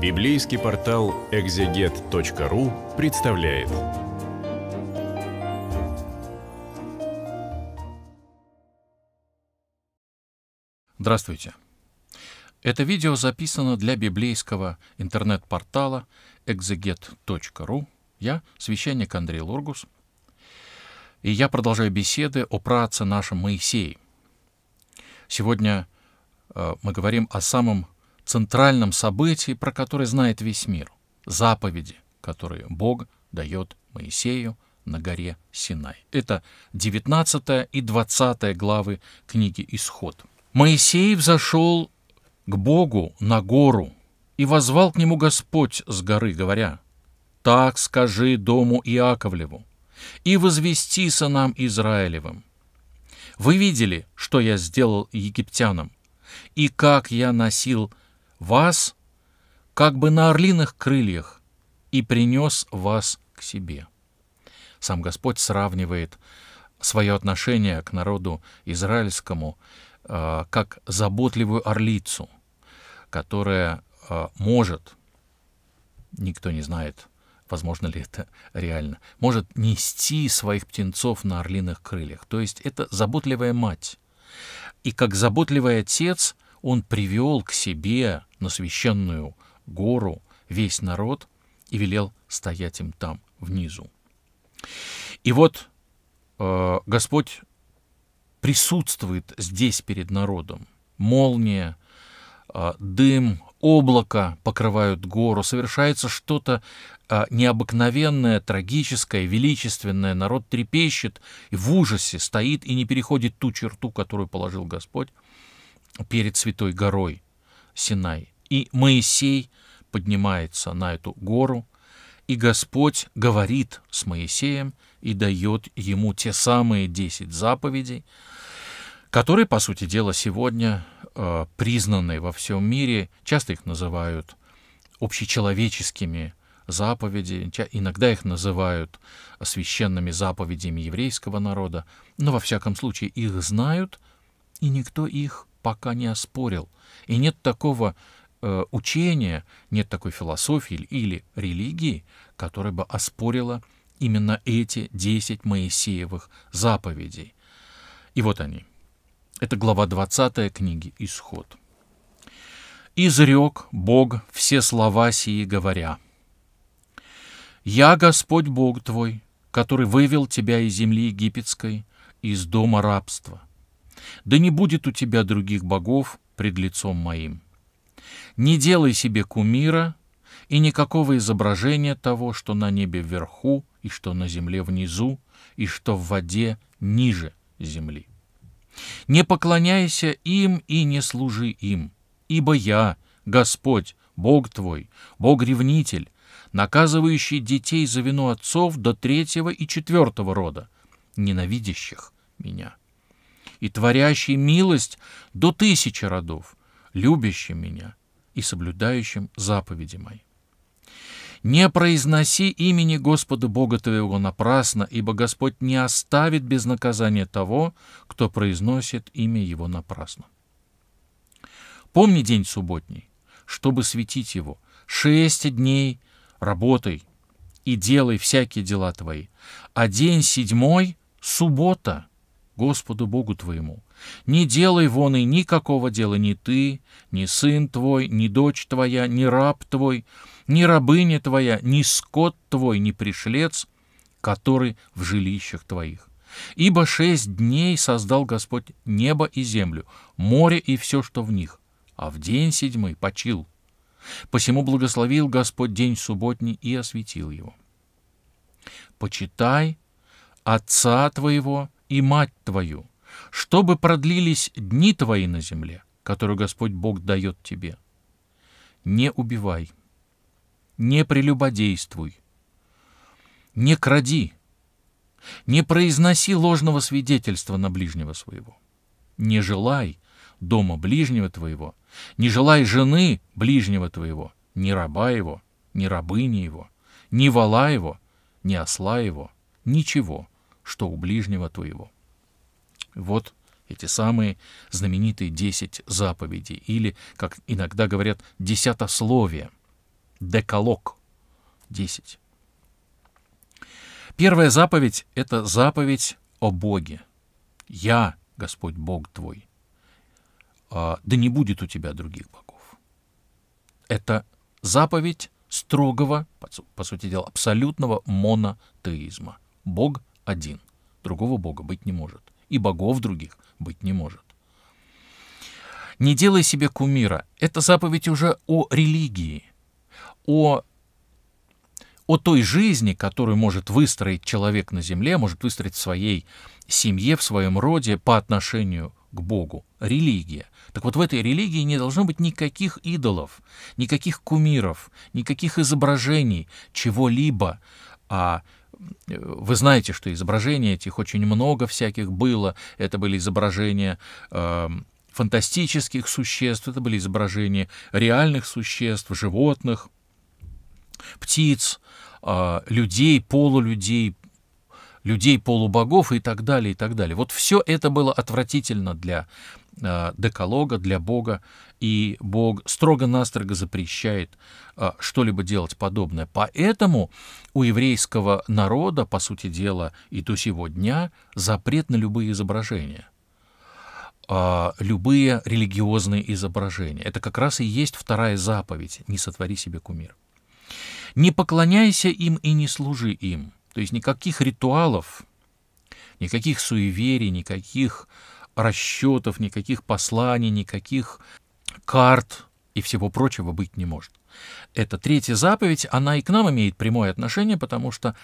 Библейский портал экзегет.ру представляет. Здравствуйте. Это видео записано для библейского интернет-портала экзегет.ру. Я священник Андрей Лургус, и я продолжаю беседы о праце нашем Моисее. Сегодня э, мы говорим о самом центральном событии, про которое знает весь мир, заповеди, которые Бог дает Моисею на горе Синай. Это 19 и 20 главы книги «Исход». Моисей взошел к Богу на гору и возвал к нему Господь с горы, говоря, «Так скажи дому Иаковлеву и возвести сынам Израилевым. Вы видели, что я сделал египтянам, и как я носил вас как бы на орлиных крыльях и принес вас к себе. Сам Господь сравнивает свое отношение к народу израильскому э, как заботливую орлицу, которая э, может, никто не знает, возможно ли это реально, может нести своих птенцов на орлиных крыльях. То есть это заботливая мать. И как заботливый отец он привел к себе на священную гору весь народ и велел стоять им там, внизу. И вот э, Господь присутствует здесь перед народом. Молния, э, дым, облако покрывают гору, совершается что-то э, необыкновенное, трагическое, величественное. Народ трепещет и в ужасе стоит и не переходит ту черту, которую положил Господь перед Святой горой Синай. И Моисей поднимается на эту гору, и Господь говорит с Моисеем и дает ему те самые десять заповедей, которые, по сути дела, сегодня э, признаны во всем мире, часто их называют общечеловеческими заповеди, иногда их называют священными заповедями еврейского народа, но во всяком случае их знают, и никто их пока не оспорил. И нет такого э, учения, нет такой философии или, или религии, которая бы оспорила именно эти десять Моисеевых заповедей. И вот они. Это глава 20 книги «Исход». «Изрек Бог все слова сии, говоря, «Я Господь Бог твой, который вывел тебя из земли египетской, из дома рабства. Да не будет у тебя других богов пред лицом моим. Не делай себе кумира и никакого изображения того, что на небе вверху, и что на земле внизу, и что в воде ниже земли. Не поклоняйся им и не служи им, ибо я, Господь, Бог твой, Бог-ревнитель, наказывающий детей за вину отцов до третьего и четвертого рода, ненавидящих меня и творящий милость до тысячи родов, любящим меня и соблюдающим заповеди мои. Не произноси имени Господа Бога твоего напрасно, ибо Господь не оставит без наказания того, кто произносит имя его напрасно. Помни день субботний, чтобы светить его. Шесть дней работай и делай всякие дела твои. А день седьмой — суббота — Господу Богу твоему. Не делай вон и никакого дела ни ты, ни сын твой, ни дочь твоя, ни раб твой, ни рабыня твоя, ни скот твой, ни пришлец, который в жилищах твоих. Ибо шесть дней создал Господь небо и землю, море и все, что в них, а в день седьмой почил. Посему благословил Господь день субботний и осветил его. Почитай отца твоего и мать твою, чтобы продлились дни твои на земле, которую Господь Бог дает тебе. Не убивай, не прелюбодействуй, не кради, не произноси ложного свидетельства на ближнего своего. Не желай дома ближнего твоего, не желай жены ближнего твоего, ни раба его, ни рабыни его, ни вала его, ни осла его, ничего, что у ближнего твоего. Вот эти самые знаменитые десять заповедей, или, как иногда говорят, десятословие, декалог, десять. Первая заповедь — это заповедь о Боге. «Я, Господь Бог твой, а, да не будет у тебя других богов». Это заповедь строгого, по сути дела, абсолютного монотеизма. Бог один. Другого Бога быть не может. И богов других быть не может. Не делай себе кумира. Это заповедь уже о религии, о, о той жизни, которую может выстроить человек на земле, может выстроить в своей семье, в своем роде по отношению к Богу. Религия. Так вот в этой религии не должно быть никаких идолов, никаких кумиров, никаких изображений, чего-либо, а вы знаете, что изображений этих очень много всяких было. Это были изображения э, фантастических существ, это были изображения реальных существ, животных, птиц, э, людей, полулюдей, людей полубогов и так далее, и так далее. Вот все это было отвратительно для э, деколога, для Бога, и Бог строго-настрого запрещает э, что-либо делать подобное. Поэтому у еврейского народа, по сути дела, и до сего дня запрет на любые изображения а, любые религиозные изображения. Это как раз и есть вторая заповедь «Не сотвори себе кумир». «Не поклоняйся им и не служи им». То есть никаких ритуалов, никаких суеверий, никаких расчетов, никаких посланий, никаких карт и всего прочего быть не может. Эта третья заповедь, она и к нам имеет прямое отношение, потому что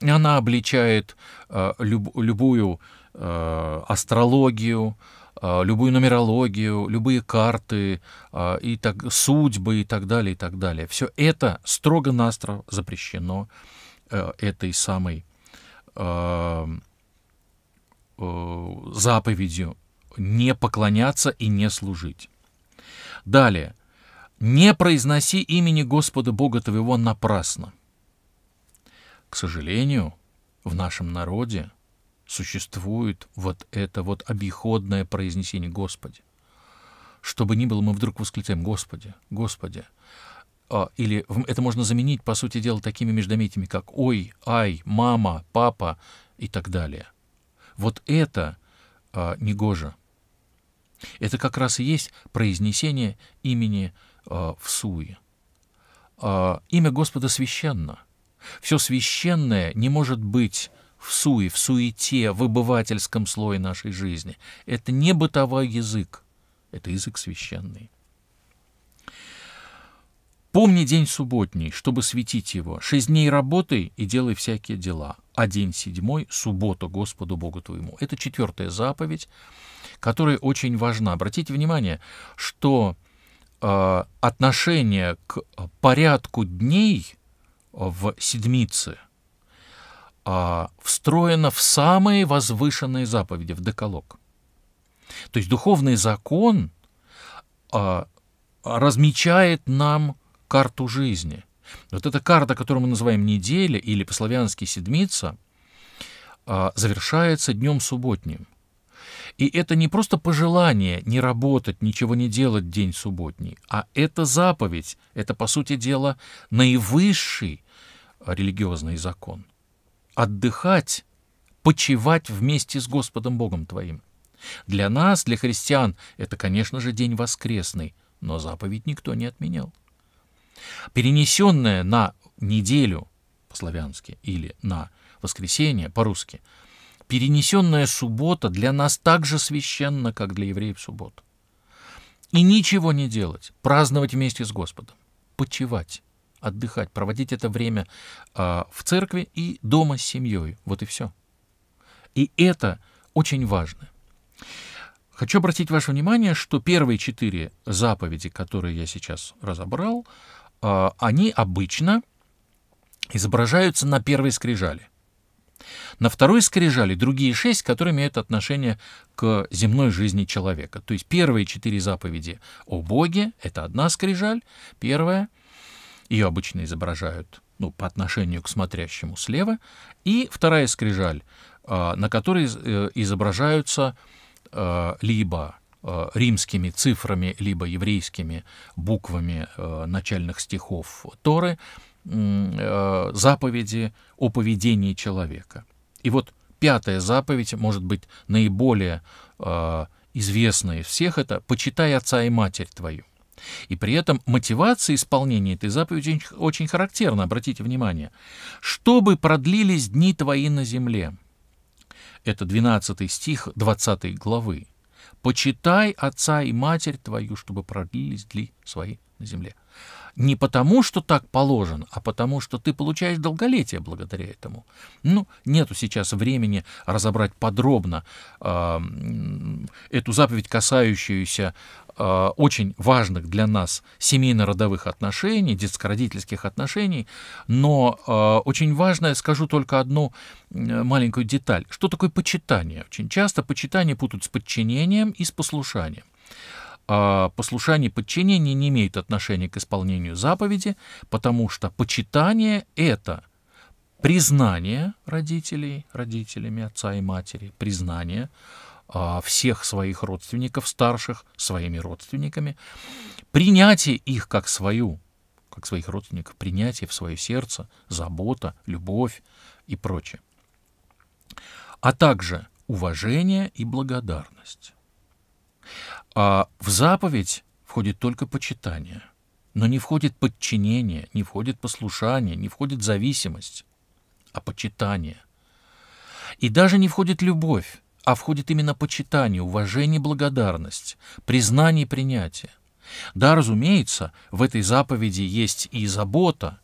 она обличает э, люб, любую э, астрологию, э, любую нумерологию, любые карты, э, и так, судьбы и так далее, и так далее. Все это строго-настро запрещено Э, этой самой э, э, заповедью не поклоняться и не служить. Далее. Не произноси имени Господа Бога твоего напрасно. К сожалению, в нашем народе существует вот это вот обиходное произнесение «Господи». Что бы ни было, мы вдруг восклицаем «Господи, Господи». А, или это можно заменить, по сути дела, такими междометиями, как «ой», «ай», «мама», «папа» и так далее. Вот это а, негоже. Это как раз и есть произнесение имени а, в суе. А, имя Господа священно. Все священное не может быть в суе, в суете, в обывательском слое нашей жизни. Это не бытовой язык, это язык священный. Помни день субботний, чтобы светить его. Шесть дней работай и делай всякие дела. А день седьмой — суббота Господу Богу твоему. Это четвертая заповедь, которая очень важна. Обратите внимание, что э, отношение к порядку дней в седмице э, встроено в самые возвышенные заповеди, в деколог. То есть духовный закон э, размечает нам карту жизни. Вот эта карта, которую мы называем неделя или по-славянски седмица, а, завершается днем субботним. И это не просто пожелание не работать, ничего не делать день субботний, а это заповедь, это, по сути дела, наивысший религиозный закон. Отдыхать, почивать вместе с Господом Богом твоим. Для нас, для христиан, это, конечно же, день воскресный, но заповедь никто не отменял. Перенесенное на неделю по-славянски или на воскресенье по-русски, перенесенная суббота для нас так же священна, как для евреев суббота. И ничего не делать, праздновать вместе с Господом, почивать, отдыхать, проводить это время э, в церкви и дома с семьей. Вот и все. И это очень важно. Хочу обратить ваше внимание, что первые четыре заповеди, которые я сейчас разобрал, Э, они обычно изображаются на первой скрижали. На второй скрижали другие шесть, которые имеют отношение к земной жизни человека. То есть первые четыре заповеди о Боге — это одна скрижаль, первая, ее обычно изображают ну, по отношению к смотрящему слева, и вторая скрижаль, э, на которой э, изображаются либо Э, римскими цифрами либо еврейскими буквами э, начальных стихов Торы э, заповеди о поведении человека. И вот пятая заповедь, может быть, наиболее известная из всех, это «почитай отца и матерь твою». И при этом мотивация исполнения этой заповеди очень характерна, обратите внимание. «Чтобы продлились дни твои на земле». Это 12 стих 20 главы. «Почитай отца и матерь твою, чтобы продлились дли свои» на Земле. Не потому, что так положено, а потому, что ты получаешь долголетие благодаря этому. Ну, нету сейчас времени разобрать подробно э, эту заповедь, касающуюся э, очень важных для нас семейно-родовых отношений, детско-родительских отношений, но э, очень важно, я скажу только одну э, маленькую деталь. Что такое почитание? Очень часто почитание путают с подчинением и с послушанием. А, послушание и подчинение не имеют отношения к исполнению заповеди, потому что почитание — это признание родителей, родителями отца и матери, признание а, всех своих родственников, старших, своими родственниками, принятие их как свою, как своих родственников, принятие в свое сердце, забота, любовь и прочее, а также уважение и благодарность. А в заповедь входит только почитание, но не входит подчинение, не входит послушание, не входит зависимость, а почитание. И даже не входит любовь, а входит именно почитание, уважение, благодарность, признание и принятие. Да, разумеется, в этой заповеди есть и забота,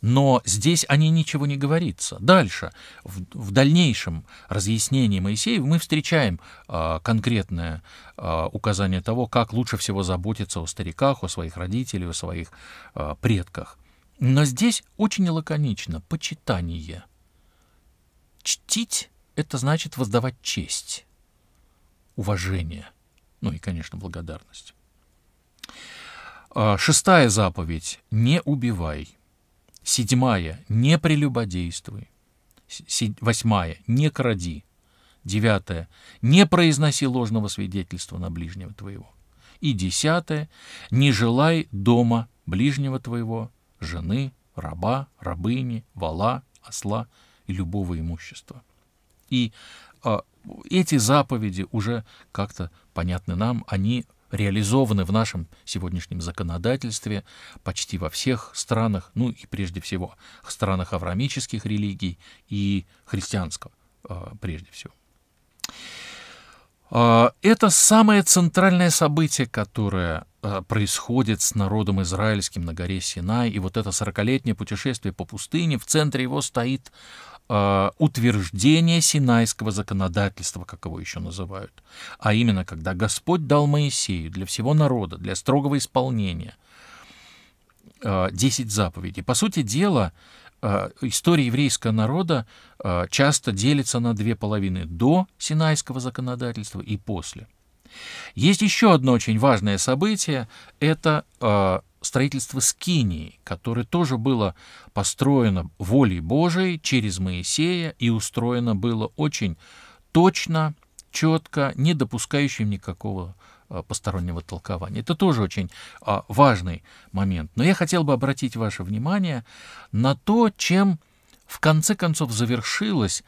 но здесь о ней ничего не говорится. Дальше, в, в дальнейшем разъяснении Моисеев мы встречаем э, конкретное э, указание того, как лучше всего заботиться о стариках, о своих родителях, о своих э, предках. Но здесь очень лаконично почитание. Чтить — это значит воздавать честь, уважение, ну и, конечно, благодарность. Шестая заповедь — не убивай — Седьмая — не прелюбодействуй. Восьмая — не кради. Девятое — не произноси ложного свидетельства на ближнего твоего. И десятое — не желай дома ближнего твоего, жены, раба, рабыни, вала, осла и любого имущества. И э, эти заповеди уже как-то понятны нам, они реализованы в нашем сегодняшнем законодательстве почти во всех странах, ну и прежде всего в странах аврамических религий и христианского а, прежде всего. А, это самое центральное событие, которое а, происходит с народом израильским на горе Синай. И вот это сорокалетнее путешествие по пустыне, в центре его стоит а, утверждение синайского законодательства, как его еще называют, а именно, когда Господь дал Моисею для всего народа, для строгого исполнения, 10 а, заповедей. По сути дела, а, история еврейского народа часто делится на две половины – до синайского законодательства и после. Есть еще одно очень важное событие – это строительство Скинии, которое тоже было построено волей Божией через Моисея и устроено было очень точно, четко, не допускающим никакого а, постороннего толкования. Это тоже очень а, важный момент. Но я хотел бы обратить ваше внимание на то, чем в конце концов завершилось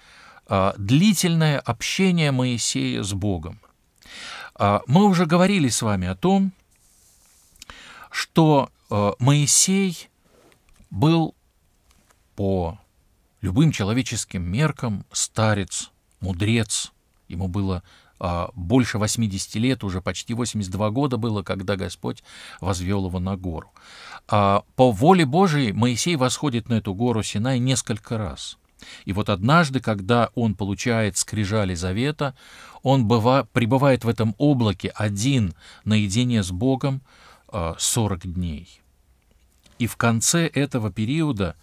а, длительное общение Моисея с Богом. Мы уже говорили с вами о том, что э, Моисей был по любым человеческим меркам старец, мудрец. Ему было а, больше 80 лет, уже почти 82 года было, когда Господь возвел его на гору. А, по воле Божией Моисей восходит на эту гору Синай несколько раз. И вот однажды, когда он получает скрижали завета, он быва, пребывает в этом облаке один наедине с Богом, 40 э, дней. И в конце этого периода,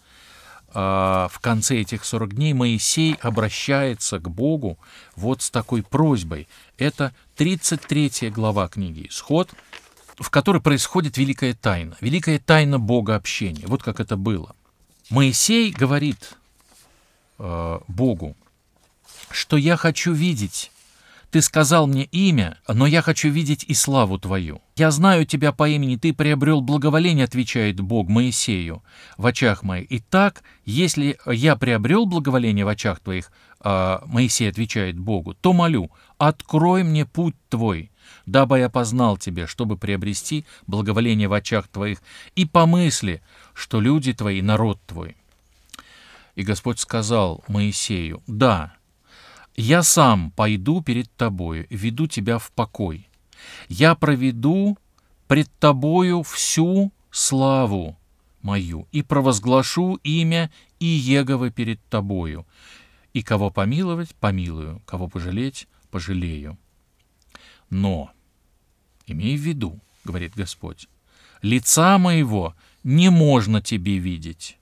э, в конце этих 40 дней Моисей обращается к Богу вот с такой просьбой. Это 33 глава книги «Исход», в которой происходит великая тайна, великая тайна Бога общения. Вот как это было. Моисей говорит э, Богу, что я хочу видеть ты сказал мне имя, но я хочу видеть и славу твою. Я знаю тебя по имени, ты приобрел благоволение, отвечает Бог Моисею в очах моих. Итак, если я приобрел благоволение в очах твоих, а, Моисей отвечает Богу, то молю, открой мне путь твой, дабы я познал тебя, чтобы приобрести благоволение в очах твоих, и помысли, что люди твои, народ твой. И Господь сказал Моисею, да, я сам пойду перед тобою, веду тебя в покой. Я проведу пред тобою всю славу мою и провозглашу имя Иеговы перед тобою. И кого помиловать, помилую, кого пожалеть, пожалею. Но, имей в виду, говорит Господь, лица моего не можно тебе видеть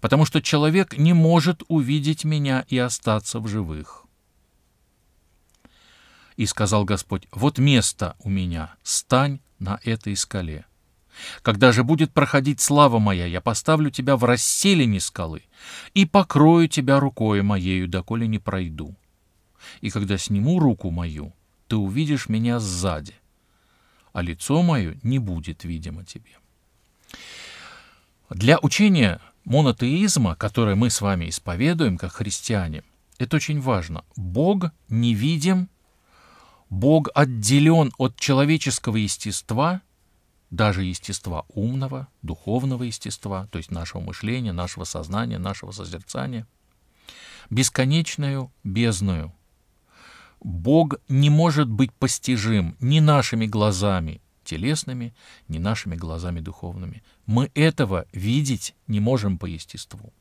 потому что человек не может увидеть меня и остаться в живых. И сказал Господь, вот место у меня, стань на этой скале. Когда же будет проходить слава моя, я поставлю тебя в расселине скалы и покрою тебя рукою моею, доколе не пройду. И когда сниму руку мою, ты увидишь меня сзади, а лицо мое не будет видимо тебе. Для учения монотеизма, который мы с вами исповедуем как христиане, это очень важно. Бог невидим, Бог отделен от человеческого естества, даже естества умного, духовного естества, то есть нашего мышления, нашего сознания, нашего созерцания, бесконечную бездную. Бог не может быть постижим ни нашими глазами, телесными, ни нашими глазами духовными. Мы этого видеть не можем по естеству.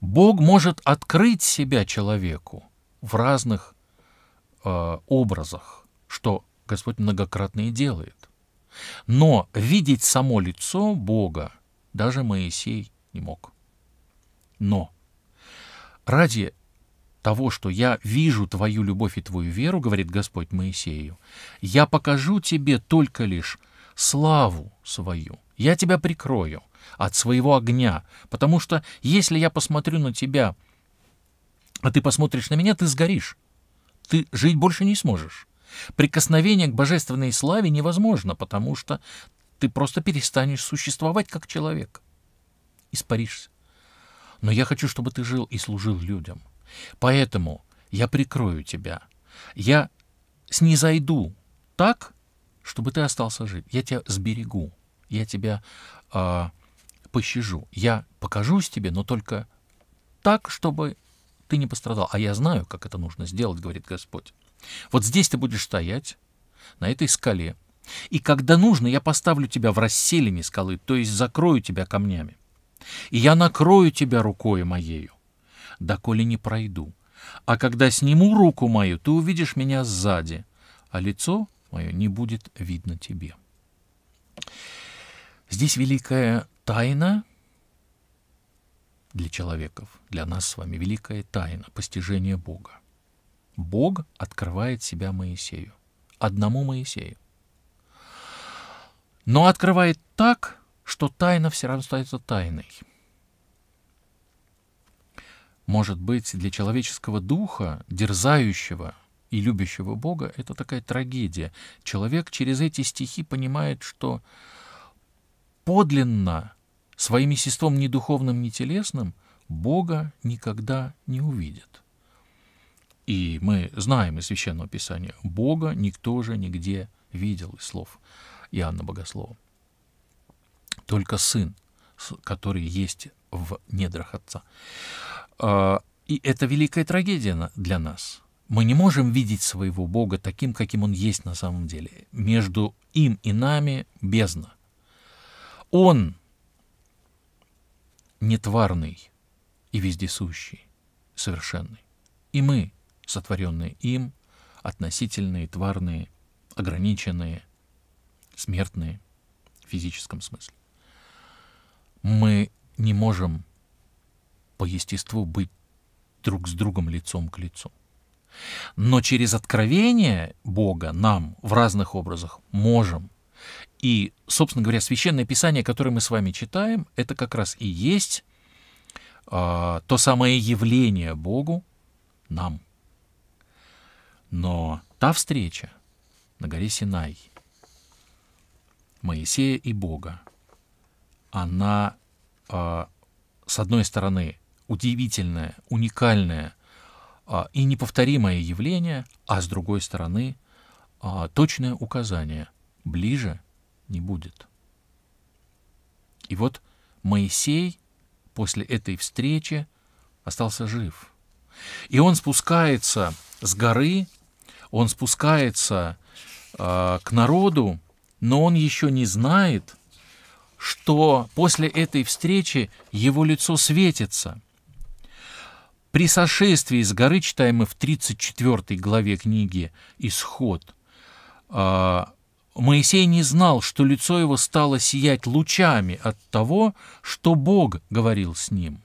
Бог может открыть себя человеку в разных э, образах, что Господь многократно и делает. Но видеть само лицо Бога даже Моисей не мог. Но ради того, что я вижу твою любовь и твою веру, говорит Господь Моисею, я покажу тебе только лишь славу свою. Я тебя прикрою от своего огня, потому что если я посмотрю на тебя, а ты посмотришь на меня, ты сгоришь. Ты жить больше не сможешь. Прикосновение к божественной славе невозможно, потому что ты просто перестанешь существовать как человек. Испаришься. Но я хочу, чтобы ты жил и служил людям — Поэтому я прикрою тебя. Я снизойду так, чтобы ты остался жить. Я тебя сберегу. Я тебя э, пощажу. Я покажусь тебе, но только так, чтобы ты не пострадал. А я знаю, как это нужно сделать, говорит Господь. Вот здесь ты будешь стоять, на этой скале. И когда нужно, я поставлю тебя в расселине скалы, то есть закрою тебя камнями. И я накрою тебя рукой моею доколе не пройду. А когда сниму руку мою, ты увидишь меня сзади, а лицо мое не будет видно тебе. Здесь великая тайна для человеков, для нас с вами великая тайна постижения Бога. Бог открывает себя Моисею, одному Моисею. Но открывает так, что тайна все равно остается тайной – может быть, для человеческого духа, дерзающего и любящего Бога, это такая трагедия. Человек через эти стихи понимает, что подлинно своим естеством ни духовным, ни телесным Бога никогда не увидит. И мы знаем из Священного Писания, Бога никто же нигде видел из слов Иоанна Богослова. Только Сын, который есть в недрах Отца. А, и это великая трагедия для нас. Мы не можем видеть своего Бога таким, каким Он есть на самом деле. Между им и нами бездна. Он нетварный и вездесущий, совершенный. И мы, сотворенные им, относительные, тварные, ограниченные, смертные в физическом смысле. Мы не можем по естеству быть друг с другом лицом к лицу. Но через откровение Бога нам в разных образах можем. И, собственно говоря, священное писание, которое мы с вами читаем, это как раз и есть э, то самое явление Богу нам. Но та встреча на горе Синай, Моисея и Бога, она, э, с одной стороны, удивительное, уникальное а, и неповторимое явление, а с другой стороны а, точное указание – ближе не будет. И вот Моисей после этой встречи остался жив. И он спускается с горы, он спускается а, к народу, но он еще не знает, что после этой встречи его лицо светится – при сошествии с горы, читаемой в 34 главе книги «Исход», а, Моисей не знал, что лицо его стало сиять лучами от того, что Бог говорил с ним.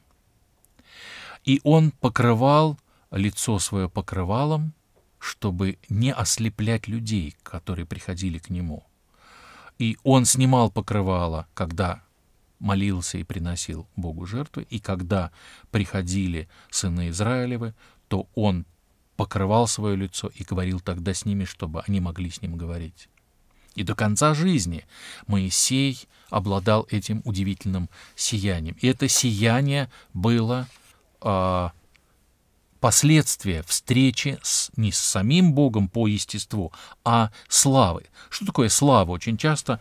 И он покрывал лицо свое покрывалом, чтобы не ослеплять людей, которые приходили к нему. И он снимал покрывало, когда молился и приносил Богу жертвы, и когда приходили сыны Израилевы, то он покрывал свое лицо и говорил тогда с ними, чтобы они могли с ним говорить. И до конца жизни Моисей обладал этим удивительным сиянием. И это сияние было э, а, последствие встречи с, не с самим Богом по естеству, а славы. Что такое слава? Очень часто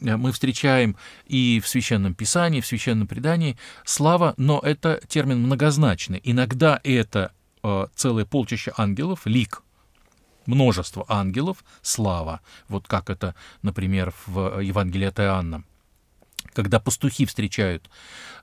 Э, мы встречаем и в Священном Писании, в Священном Предании слава, но это термин многозначный. Иногда это э, целое полчища ангелов, лик, множество ангелов, слава. Вот как это, например, в э, Евангелии от Иоанна когда пастухи встречают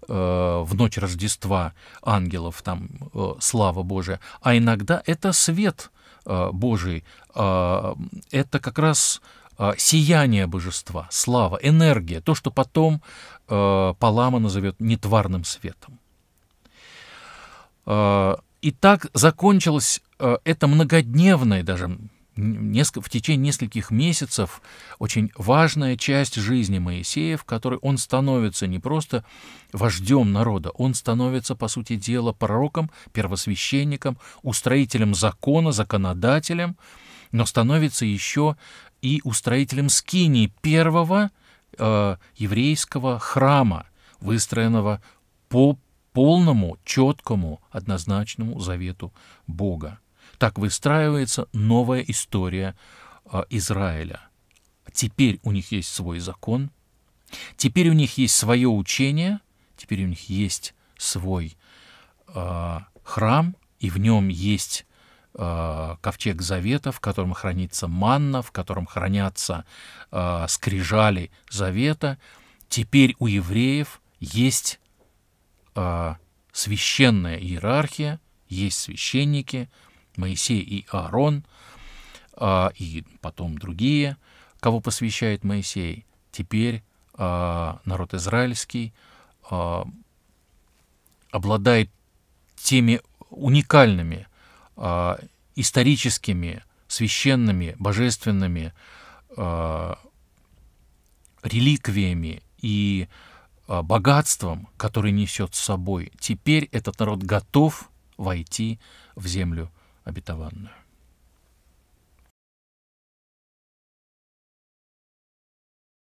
э, в ночь Рождества ангелов, там э, слава Божия, а иногда это свет э, Божий, э, это как раз а, сияние божества, слава, энергия, то, что потом э, Палама назовет нетварным светом. А, и так закончилось э, это многодневное, даже в течение нескольких месяцев, очень важная часть жизни Моисея, в которой он становится не просто вождем народа, он становится, по сути дела, пророком, первосвященником, устроителем закона, законодателем, но становится еще и устроителем скинии первого э, еврейского храма, выстроенного по полному, четкому, однозначному завету Бога. Так выстраивается новая история э, Израиля. Теперь у них есть свой закон, теперь у них есть свое учение, теперь у них есть свой э, храм, и в нем есть Э, ковчег завета, в котором хранится манна, в котором хранятся э, скрижали завета. Теперь у евреев есть э, священная иерархия, есть священники, Моисей и Аарон, э, и потом другие, кого посвящает Моисей. Теперь э, народ израильский э, обладает теми уникальными а, историческими, священными, божественными а, реликвиями и а, богатством, который несет с собой, теперь этот народ готов войти в землю обетованную.